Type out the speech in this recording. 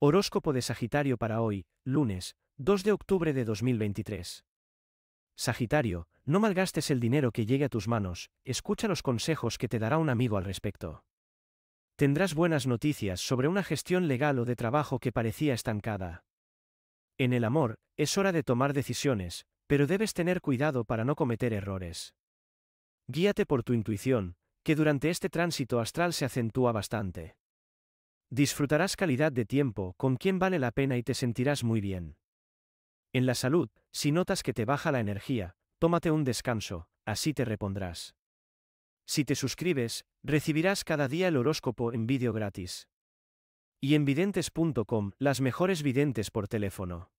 Horóscopo de Sagitario para hoy, lunes, 2 de octubre de 2023. Sagitario, no malgastes el dinero que llegue a tus manos, escucha los consejos que te dará un amigo al respecto. Tendrás buenas noticias sobre una gestión legal o de trabajo que parecía estancada. En el amor, es hora de tomar decisiones, pero debes tener cuidado para no cometer errores. Guíate por tu intuición, que durante este tránsito astral se acentúa bastante. Disfrutarás calidad de tiempo con quien vale la pena y te sentirás muy bien. En la salud, si notas que te baja la energía, tómate un descanso, así te repondrás. Si te suscribes, recibirás cada día el horóscopo en vídeo gratis. Y en videntes.com, las mejores videntes por teléfono.